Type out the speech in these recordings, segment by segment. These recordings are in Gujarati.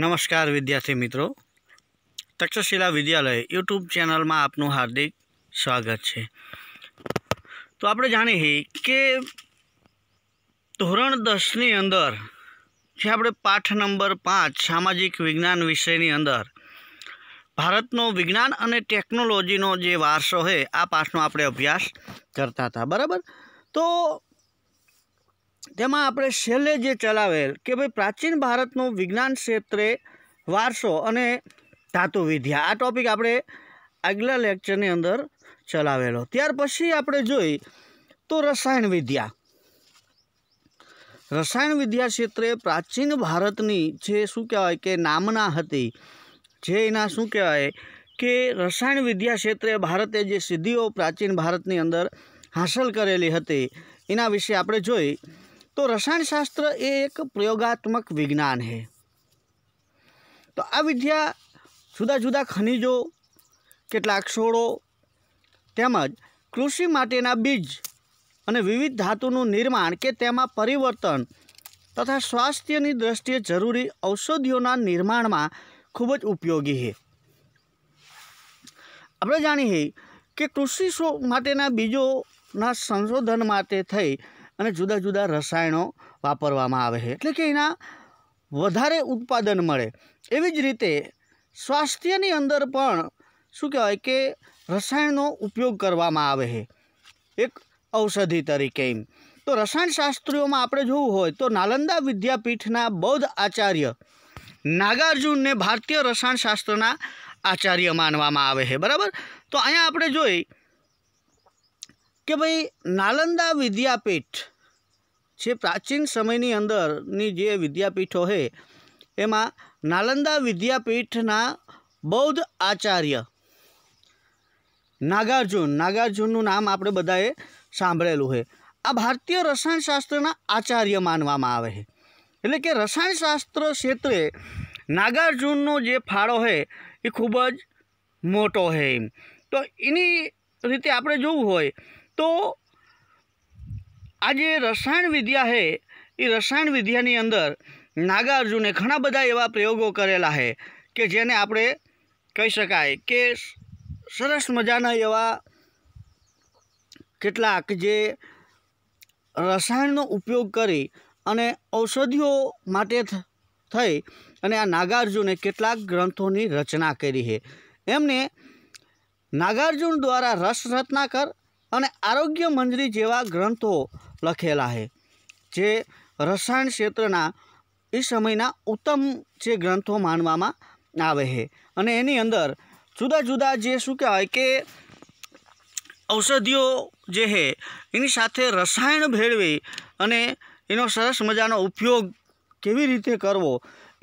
नमस्कार विद्यार्थी मित्रों तक्षशिला विद्यालय YouTube चैनल मा आपनो हार्दिक स्वागत छे तो आपरे जाने हे के ધોરણ 10 ની અંદર જે આપણે પાઠ નંબર 5 સામાજિક વિજ્ઞાન વિષય ની અંદર ભારત નો વિજ્ઞાન અને ટેકનોલોજી નો જે વાર્ષો હે આ પાઠ નો આપણે અભ્યાસ કરતા હતા બરાબર તો તેમાં આપણે છેલ્લે જે ચલાવેલ કે ભાઈ પ્રાચીન ભારતનો વિજ્ઞાન ક્ષેત્રે વારસો અને ધાતુવિદ્યા આ ટોપિક આપણે આગલા લેક્ચરની અંદર ચલાવેલો ત્યાર પછી આપણે જોઈ તો રસાયણ વિદ્યા રસાયણ વિદ્યા ક્ષેત્રે પ્રાચીન ભારતની જે શું કહેવાય કે નામના હતી જે એના શું કહેવાય કે રસાયણ વિદ્યા ક્ષેત્રે ભારતે જે સિદ્ધિઓ પ્રાચીન ભારતની અંદર હાંસલ કરેલી હતી એના વિશે આપણે જોઈ તો રસાયણશાસ્ત્ર એ એક પ્રયોગાત્મક વિજ્ઞાન છે તો આ વિદ્યા જુદા જુદા ખનિજો કેટલાક છોડો તેમજ કૃષિ માટેના બીજ અને વિવિધ ધાતુનું નિર્માણ કે તેમાં પરિવર્તન તથા સ્વાસ્થ્યની દ્રષ્ટિએ જરૂરી ઔષધિઓના નિર્માણમાં ખૂબ જ ઉપયોગી છે આપણે જાણીએ કે કૃષિ માટેના બીજોના સંશોધન માટે થઈ અને જુદા જુદા રસાયણો વાપરવામાં આવે છે એટલે કે એના વધારે ઉત્પાદન મળે એવી જ રીતે સ્વાસ્થ્યની અંદર પણ શું કહેવાય કે રસાયણનો ઉપયોગ કરવામાં આવે છે એક ઔષધિ તરીકે એમ તો રસાયણશાસ્ત્રીઓમાં આપણે જોવું હોય તો નાલંદા વિદ્યાપીઠના બૌદ્ધ આચાર્ય નાગાર્જુનને ભારતીય રસાયણશાસ્ત્રના આચાર્ય માનવામાં આવે છે બરાબર તો અહીંયા આપણે જોઈ કે ભાઈ નાલંદા વિદ્યાપીઠ જે પ્રાચીન સમયની અંદરની જે વિદ્યાપીઠો છે એમાં નાલંદા વિદ્યાપીઠના બૌદ્ધ આચાર્ય નાગાર્જુન નાગાર્જુનનું નામ આપણે બધાએ સાંભળેલું છે આ ભારતીય રસાયણશાસ્ત્રના આચાર્ય માનવામાં આવે છે એટલે કે રસાયણશાસ્ત્ર ક્ષેત્રે નાગાર્જુનનો જે ફાળો છે એ ખૂબ જ મોટો છે એમ તો એની રીતે આપણે જોવું હોય તો આ જે રસાયણ વિદ્યા છે એ રસાયણ વિદ્યાની અંદર નાગાર્જુને ઘણા બધા એવા પ્રયોગો કરેલા છે કે જેને આપણે કહી શકાય કે સરસ મજાના એવા કેટલાક જે રસાયણનો ઉપયોગ કરી અને ઔષધિઓ માટે થઈ અને આ નાગાર્જુને કેટલાક ગ્રંથોની રચના કરી છે એમને નાગાર્જુન દ્વારા રસ રત્નાકર અને આરોગ્ય મંજરી જેવા ગ્રંથો લખેલા છે જે રસાયણ ક્ષેત્રના એ સમયના ઉત્તમ જે ગ્રંથો માનવામાં આવે છે અને એની અંદર જુદા જુદા જે શું કહેવાય કે ઔષધિઓ જે છે એની સાથે રસાયણ ભેળવી અને એનો સરસ મજાનો ઉપયોગ કેવી રીતે કરવો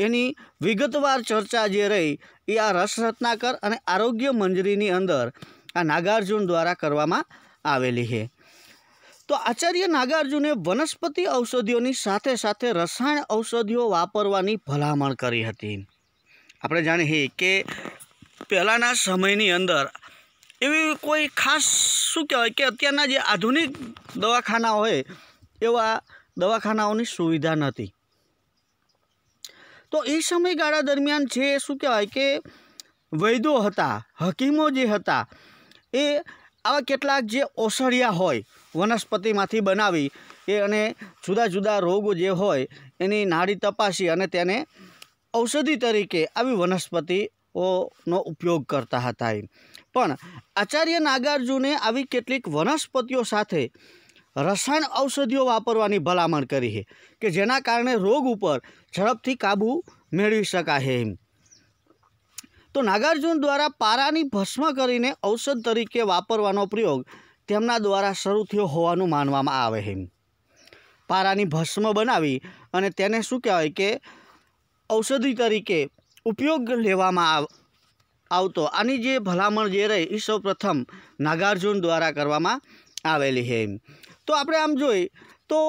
એની વિગતવાર ચર્ચા જે રહી એ આ રસ રત્નાકર અને આરોગ્ય મંજરીની અંદર આ નાગાર્જુન દ્વારા કરવામાં આવેલી છે તો આચાર્ય નાગાર્જુને વનસ્પતિ ઔષધિઓની સાથે સાથે રસાયણ ઔષધિઓ વાપરવાની ભલામણ કરી હતી આપણે જાણીએ કે પહેલાંના સમયની અંદર એવી કોઈ ખાસ શું કહેવાય કે અત્યારના જે આધુનિક દવાખાના હોય એવા દવાખાનાઓની સુવિધા નથી તો એ સમયગાળા દરમિયાન જે શું કહેવાય કે વૈદો હતા હકીમો જે હતા એ આવા કેટલાક જે ઓસરિયા હોય વનસ્પતિમાંથી બનાવી એ અને જુદા જુદા રોગો જે હોય એની નાડી તપાસી અને તેને ઔષધિ તરીકે આવી વનસ્પતિઓનો ઉપયોગ કરતા હતા એ પણ આચાર્ય નાગાર્જુને આવી કેટલીક વનસ્પતિઓ સાથે રસાયણ ઔષધિઓ વાપરવાની ભલામણ કરી છે કે જેના કારણે રોગ ઉપર ઝડપથી કાબૂ મેળવી શકાશે એમ તો નાગાર્જુન દ્વારા પારાની ભસ્મ કરીને ઔષધ તરીકે વાપરવાનો પ્રયોગ તેમના દ્વારા શરૂ થયો હોવાનું માનવામાં આવે છે પારાની ભસ્મ બનાવી અને તેને શું કહેવાય કે ઔષધિ તરીકે ઉપયોગ લેવામાં આવતો આની જે ભલામણ જે રહી એ સૌ પ્રથમ નાગાર્જુન દ્વારા કરવામાં આવેલી હેમ તો આપણે આમ જોઈ તો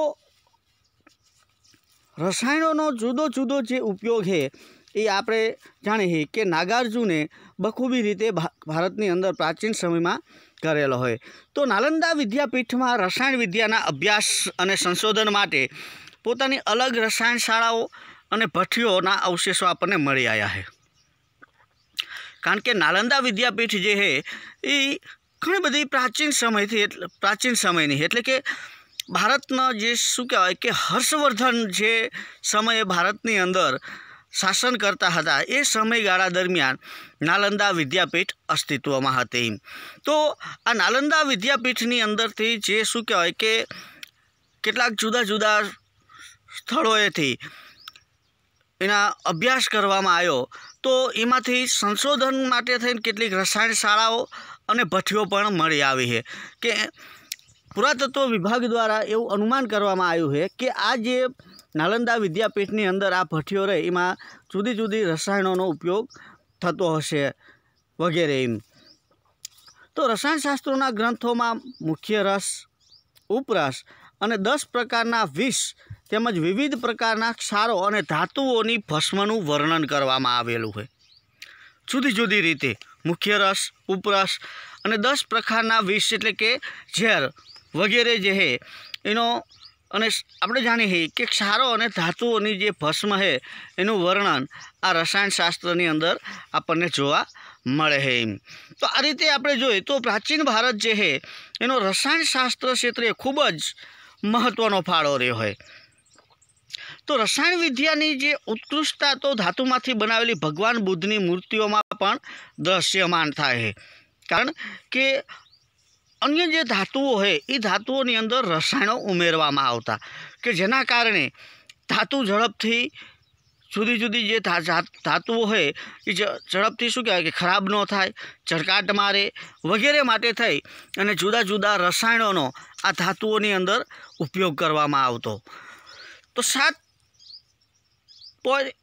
રસાયણોનો જુદો જુદો જે ઉપયોગ છે એ આપણે જાણીએ કે નાગાર્જુને બખૂબી રીતે ભારતની અંદર પ્રાચીન સમયમાં કરેલો હોય તો નાલંદા વિદ્યાપીઠમાં રસાયણ વિદ્યાના અભ્યાસ અને સંશોધન માટે પોતાની અલગ રસાયણ શાળાઓ અને ભઠ્ઠીઓના અવશેષો આપણને મળી આવ્યા છે કારણ કે નાલંદા વિદ્યાપીઠ જે છે એ ઘણી બધી પ્રાચીન સમયથી એટલે પ્રાચીન સમયની એટલે કે ભારતનો જે શું કહેવાય કે હર્ષવર્ધન જે સમયે ભારતની અંદર શાસન કરતા હતા એ સમયગાળા દરમિયાન નાલંદા વિદ્યાપીઠ અસ્તિત્વમાં હતી તો આ નાલંદા વિદ્યાપીઠની અંદરથી જે શું કહેવાય કે કેટલાક જુદા જુદા સ્થળોએથી એના અભ્યાસ કરવામાં આવ્યો તો એમાંથી સંશોધન માટે થઈને કેટલીક રસાયણ શાળાઓ અને ભઠ્ઠીઓ પણ મળી આવી છે કે પુરાતત્વ વિભાગ દ્વારા એવું અનુમાન કરવામાં આવ્યું છે કે આ જે નાલંદા વિદ્યાપીઠની અંદર આ ભઠ્ઠીઓ રહે એમાં જુદી જુદી રસાયણોનો ઉપયોગ થતો હશે વગેરે એમ તો રસાયણશાસ્ત્રોના ગ્રંથોમાં મુખ્ય રસ ઉપરસ અને દસ પ્રકારના વિષ તેમજ વિવિધ પ્રકારના ક્ષારો અને ધાતુઓની ભસ્મનું વર્ણન કરવામાં આવેલું હોય જુદી જુદી રીતે મુખ્ય રસ ઉપરસ અને દસ પ્રકારના વિષ એટલે કે ઝેર વગેરે જે છે એનો અને આપણે જાણીએ છીએ કે ક્ષારો અને ધાતુઓની જે ભસ્મ છે એનું વર્ણન આ રસાયણશાસ્ત્રની અંદર આપણને જોવા મળે છે એમ તો આ રીતે આપણે જોઈએ તો પ્રાચીન ભારત જે છે એનો રસાયણશાસ્ત્ર ક્ષેત્રે ખૂબ જ મહત્ત્વનો ફાળો રહ્યો હોય તો રસાયણ વિદ્યાની જે ઉત્કૃષ્ટતા તો ધાતુમાંથી બનાવેલી ભગવાન બુદ્ધની મૂર્તિઓમાં પણ દ્રશ્યમાન થાય છે કારણ કે અન્ય જે ધાતુઓ હોય એ ધાતુઓની અંદર રસાયણો ઉમેરવામાં આવતા કે જેના કારણે ધાતુ ઝડપથી જુદી જુદી જે ધાતુઓ હોય એ ઝડપથી શું કહેવાય કે ખરાબ ન થાય ચળકાટ મારે વગેરે માટે થઈ અને જુદા જુદા રસાયણોનો આ ધાતુઓની અંદર ઉપયોગ કરવામાં આવતો તો સાત પોઈન્ટ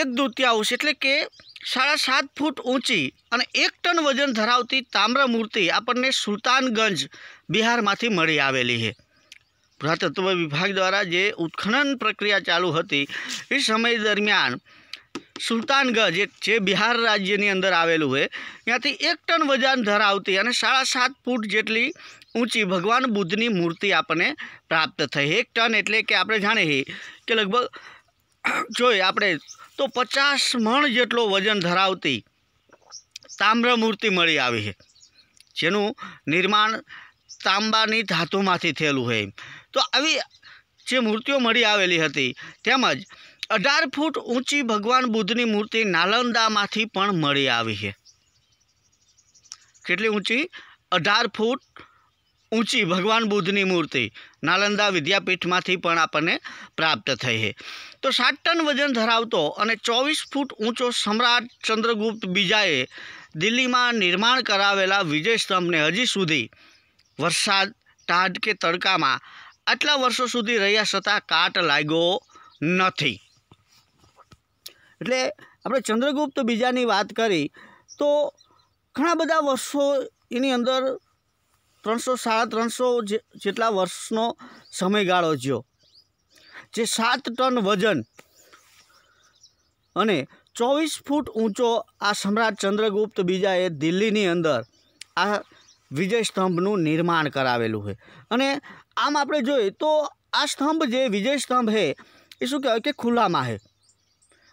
એક દૃત્યાંશ એટલે કે સાડા સાત ફૂટ ઊંચી અને એક ટન વજન ધરાવતી તામ્ર મૂર્તિ આપણને સુલતાનગંજ બિહારમાંથી મળી આવેલી છે પુરાતત્વ વિભાગ દ્વારા જે ઉત્ખનન પ્રક્રિયા ચાલુ હતી એ સમય દરમિયાન સુલતાનગંજ એક જે બિહાર રાજ્યની અંદર આવેલું છે ત્યાંથી એક ટન વજન ધરાવતી અને સાડા સાત ફૂટ જેટલી ઊંચી ભગવાન બુદ્ધની મૂર્તિ આપણને પ્રાપ્ત થઈ એક ટન એટલે કે આપણે જાણીએ કે લગભગ જોઈ આપણે તો પચાસ મણ જેટલો વજન ધરાવતી તાંબ્ર મૂર્તિ મળી આવી છે જેનું નિર્માણ તાંબાની ધાતુમાંથી થયેલું છે તો આવી જે મૂર્તિઓ મળી આવેલી હતી તેમજ અઢાર ફૂટ ઊંચી ભગવાન બુદ્ધની મૂર્તિ નાલંદામાંથી પણ મળી આવી છે કેટલી ઊંચી અઢાર ફૂટ ઊંચી ભગવાન બુદ્ધની મૂર્તિ નાલંદા વિદ્યાપીઠમાંથી પણ આપણે પ્રાપ્ત થઈ છે તો 7 ટન વજન ધરાવતો અને 24 ફૂટ ઊંચો સમ્રાટ ચંદ્રગુપ્ત બીજાએ દિલ્હીમાં નિર્માણ કરાવેલા વિજય સ્તંભને હજી સુધી વરસાદ તાડ કે તડકામાં આટલા વર્ષો સુધી રયા સતા કાટ લાગ્યો નથી એટલે આપણે ચંદ્રગુપ્ત બીજાની વાત કરી તો ઘણા બધા વર્ષો એની અંદર ત્રણસો સાડા ત્રણસો જેટલા વર્ષનો સમયગાળો જ્યો જે સાત ટન વજન અને ચોવીસ ફૂટ ઊંચો આ સમ્રાટ ચંદ્રગુપ્ત બીજાએ દિલ્હીની અંદર આ વિજય સ્તંભનું નિર્માણ કરાવેલું છે અને આમ આપણે જોઈએ તો આ સ્તંભ જે વિજય સ્તંભ છે એ શું કહેવાય કે ખુલ્લામાં છે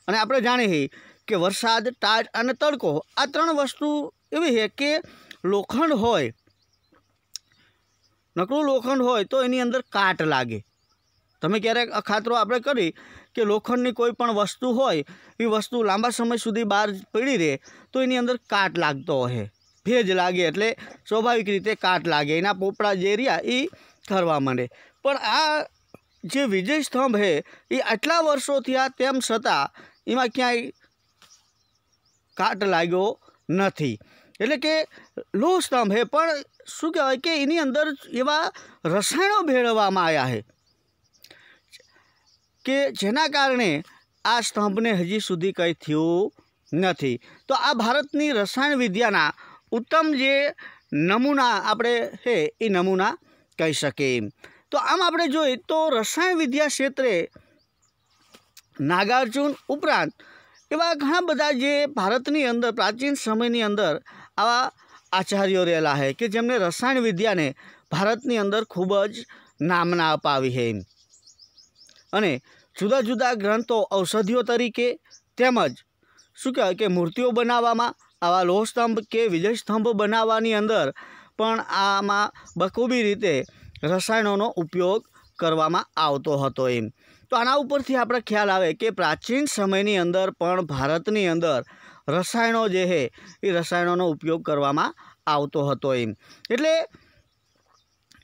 અને આપણે જાણીએ કે વરસાદ તાજ અને તડકો આ ત્રણ વસ્તુ એવી છે કે લોખંડ હોય નકળું લોખંડ હોય તો એની અંદર કાટ લાગે તમે ક્યારેક અખાતરો આપણે કરી કે લોખંડની કોઈ પણ વસ્તુ હોય એ વસ્તુ લાંબા સમય સુધી બહાર પડી રહે તો એની અંદર કાટ લાગતો હોય ભેજ લાગે એટલે સ્વાભાવિક રીતે કાટ લાગે એના પોપડા જે રહ્યા એ ખરવા માંડે પણ આ જે વિજય સ્તંભ છે એ આટલા વર્ષો થયા તેમ છતાં એમાં ક્યાંય કાટ લાગ્યો નથી એટલે કે લો સ્તંભ હે પણ શું કહેવાય કે એની અંદર એવા રસાયણો ભેળવવામાં આવ્યા છે કે જેના કારણે આ સ્તંભને હજી સુધી કંઈ થયું નથી તો આ ભારતની રસાયણ વિદ્યાના ઉત્તમ જે નમૂના આપણે છે એ નમૂના કહી શકીએ એમ તો આમ આપણે જોઈએ તો રસાયણ વિદ્યા ક્ષેત્રે નાગાર્જુન ઉપરાંત એવા ઘણા બધા જે ભારતની અંદર પ્રાચીન સમયની અંદર આવા આચાર્યો રહેલા છે કે જેમણે રસાયણ વિદ્યાને ભારતની અંદર ખૂબ જ નામના અપાવી છે એમ અને જુદા જુદા ગ્રંથો ઔષધિઓ તરીકે તેમજ શું કહેવાય કે મૂર્તિઓ બનાવવામાં આવા લોહસ્તંભ કે વિજય સ્તંભ બનાવવાની અંદર પણ આમાં બખૂબી રીતે રસાયણોનો ઉપયોગ કરવામાં આવતો હતો એમ તો આના ઉપરથી આપણે ખ્યાલ આવે કે પ્રાચીન સમયની અંદર પણ ભારતની અંદર રસાયણો જે છે એ રસાયણોનો ઉપયોગ કરવામાં આવતો હતો એમ એટલે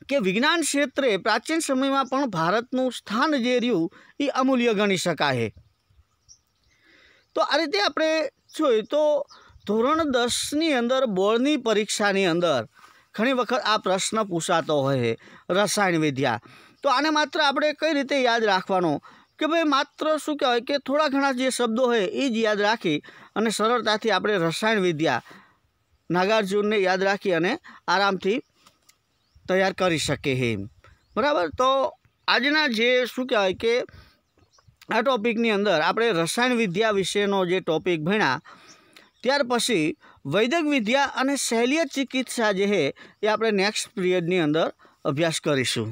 કે વિજ્ઞાન ક્ષેત્રે પ્રાચીન સમયમાં પણ ભારતનું સ્થાન જે રહ્યું એ અમૂલ્ય ગણી શકાય તો આ રીતે આપણે જોઈએ તો ધોરણ દસની અંદર બોર્ડની પરીક્ષાની અંદર ઘણી વખત આ પ્રશ્ન પૂછાતો હોય રસાયણ વિદ્યા તો આને માત્ર આપણે કઈ રીતે યાદ રાખવાનો કે ભાઈ માત્ર શું કહેવાય કે થોડા ઘણા જે શબ્દો હોય એ જ યાદ રાખી અને સરળતાથી આપણે રસાયણ વિદ્યા નાગાર્જુનને યાદ રાખી અને આરામથી તૈયાર કરી શકીએ એમ બરાબર તો આજના જે શું કહેવાય કે આ ટૉપિકની અંદર આપણે રસાયણ વિદ્યા વિશેનો જે ટૉપિક ભણ્યા ત્યાર પછી વૈદક વિદ્યા અને શૈલ્ય ચિકિત્સા જે છે એ આપણે નેક્સ્ટ પિરિયડની અંદર અભ્યાસ કરીશું